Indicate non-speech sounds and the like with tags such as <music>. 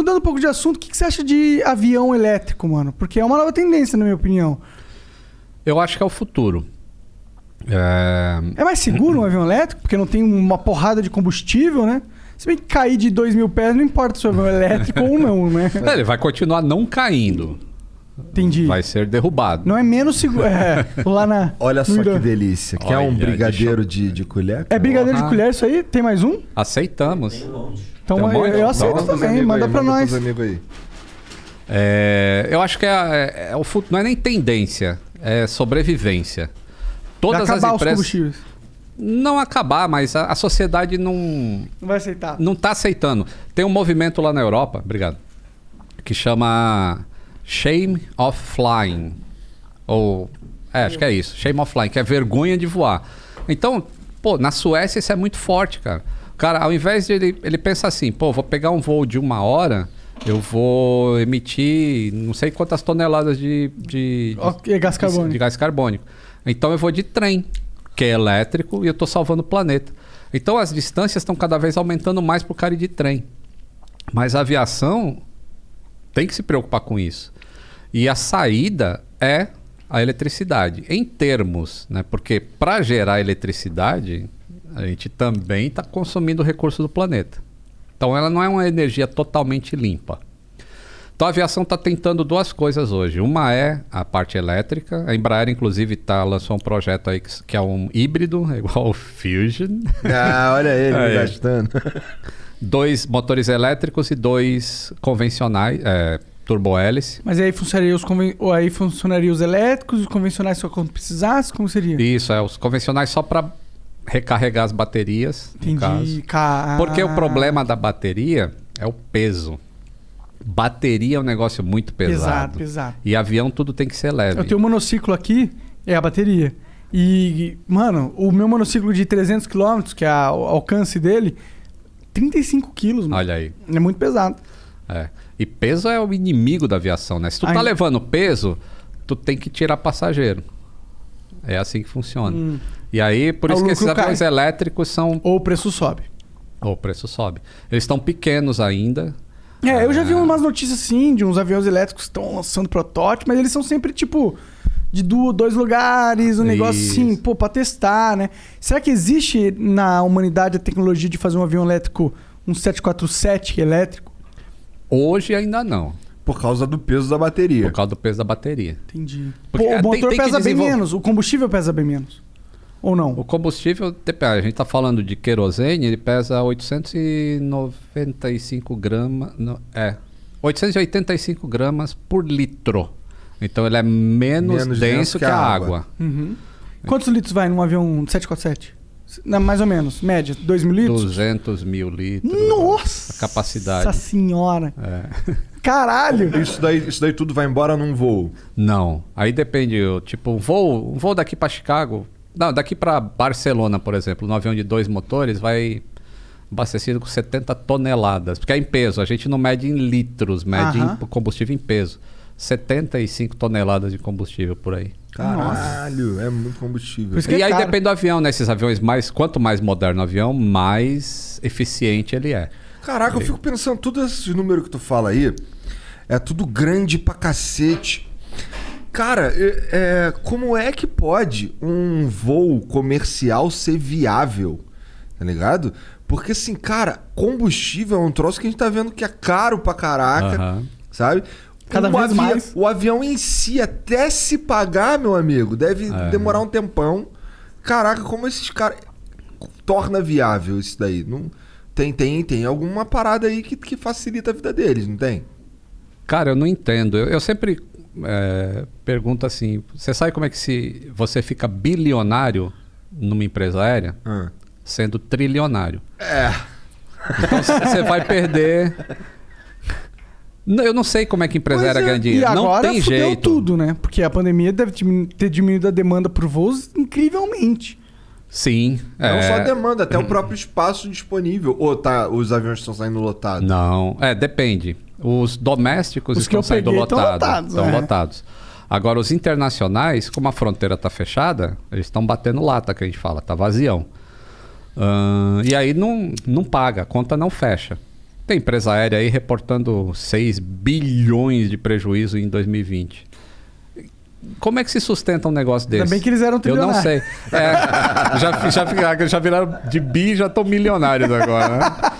Mudando um pouco de assunto, o que, que você acha de avião elétrico, mano? Porque é uma nova tendência, na minha opinião. Eu acho que é o futuro. É, é mais seguro um avião elétrico? Porque não tem uma porrada de combustível, né? Se bem que cair de 2 mil pés, não importa se é um elétrico ou não, né? É, ele vai continuar não caindo. Entendi. vai ser derrubado. Não é menos seguro. É, lá na. <laughs> Olha só que delícia. Quer Olha, um brigadeiro de, de colher? É brigadeiro de ah. colher isso aí? Tem mais um? Aceitamos. Então Tem um eu, eu aceito também, manda aí, pra manda nós. aí. É, eu acho que é, é, é o futuro. Não é nem tendência, é sobrevivência. Todas as acabar os empresas. combustíveis. Não acabar, mas a, a sociedade não Não vai aceitar. não está aceitando. Tem um movimento lá na Europa, obrigado, que chama Shame of Flying. Ou. É, acho que é isso. Shame of Flying, que é vergonha de voar. Então, pô, na Suécia isso é muito forte, cara. Cara, ao invés de ele, ele pensar assim, pô, vou pegar um voo de uma hora, eu vou emitir não sei quantas toneladas de. de, de, gás carbônico. De, gás carbônico. Então eu vou de trem, que é elétrico, e eu estou salvando o planeta. Então as distâncias estão cada vez aumentando mais pro cara ir de trem. Mas a aviação tem que se preocupar com isso. E a saída é a eletricidade, em termos, né? Porque para gerar eletricidade, a gente também está consumindo recursos do planeta. Então ela não é uma energia totalmente limpa. Então a aviação está tentando duas coisas hoje. Uma é a parte elétrica. A Embraer, inclusive, tá, lançou um projeto aí que, que é um híbrido, <laughs> igual o Fusion. Ah, olha ele me gastando. Dois motores elétricos e dois convencionais, é, hélice. Mas aí funcionaria os, conven... aí funcionaria os elétricos, os convencionais só quando precisasse? Como seria? Isso, é, os convencionais só para recarregar as baterias, Entendi. Porque o ah. problema da bateria é o peso. Bateria é um negócio muito pesado. Pesado, pesado. E avião tudo tem que ser leve. Eu tenho um monociclo aqui, é a bateria. E, mano, o meu monociclo de 300 km, que é o alcance dele, 35 quilos, mano. Olha aí. É muito pesado. É. E peso é o inimigo da aviação, né? Se tu tá Ai. tá levando peso, tu tem que tirar passageiro. É assim que funciona. Hum. E aí, por é isso que esses aviões elétricos são. Ou o preço sobe. Ou o preço sobe. Eles estão pequenos ainda. É, é, eu já ah. vi umas notícias assim de uns aviões elétricos que estão lançando protótipo, mas eles são sempre tipo de dois lugares, um negócio assim, Isso. assim, pô, pra testar, né? Será que existe na humanidade a tecnologia de fazer um avião elétrico, um 747 elétrico? Hoje ainda não. Por causa do peso da bateria. Por causa do peso da bateria. Entendi. Porque, Pô, o é, motor tem, tem pesa desenvol... bem menos, o combustível pesa bem menos. Ou não? O combustível, a gente está falando de querosene, ele pesa 895 gramas. É, 885 gramas por litro. Então ele é menos, menos denso, denso que, que, a água. água. Uhum. Quantos litros vai num avião 747? Não, mais ou menos, média, 2 mil litros? 200 mil litros. Nossa! capacidade. Nossa senhora! É. Caralho! Isso daí, isso daí tudo vai embora num voo? Não. Aí depende, tipo, um voo, um voo daqui para Chicago. Não, daqui para Barcelona, por exemplo, um avião de dois motores vai abastecido com 70 toneladas. Porque é em peso, a gente não mede em litros, mede uh -huh. em combustível em peso. 75 toneladas de combustível por aí. Caralho, Nossa. é muito combustível. e é aí caro. depende do avião, né? Esses aviões, mais, quanto mais moderno o avião, mais eficiente ele é. Caraca, eu fico pensando, tudo esse número que tu fala aí, é tudo grande pra cacete. Cara, é, como é que pode um voo comercial ser viável? Tá ligado? Porque assim, cara, combustível é um troço que a gente tá vendo que é caro pra caraca, uhum. sabe? Cada o vez avião, mais. O avião em si, até se pagar, meu amigo, deve é. demorar um tempão. Caraca, como esses caras. Torna viável isso daí. Não... Tem, tem, tem alguma parada aí que, que facilita a vida deles, não tem? Cara, eu não entendo. Eu, eu sempre é, pergunto assim: você sabe como é que se você fica bilionário numa empresa aérea? Hum. Sendo trilionário. É. Então você vai perder <laughs> Eu não sei como é que empresária é, grande. E agora não tem jeito. tudo, né? Porque a pandemia deve ter diminuído a demanda por voos incrivelmente. Sim. Não é... só a é. demanda, até o próprio espaço disponível. Ou tá, os aviões estão saindo lotados? Não, é, depende. Os domésticos os estão saindo lotados. Estão lotados. Estão é. lotados. Agora, os internacionais, como a fronteira está fechada, eles estão batendo lata, que a gente fala, tá vazião. Uh, e aí não, não paga, a conta não fecha. Tem empresa aérea aí reportando 6 bilhões de prejuízo em 2020. Como é que se sustenta um negócio desse? bem que eles eram trilionários. Eu não sei. É, já, já, já viraram de bi já estão milionários agora. Né? <laughs>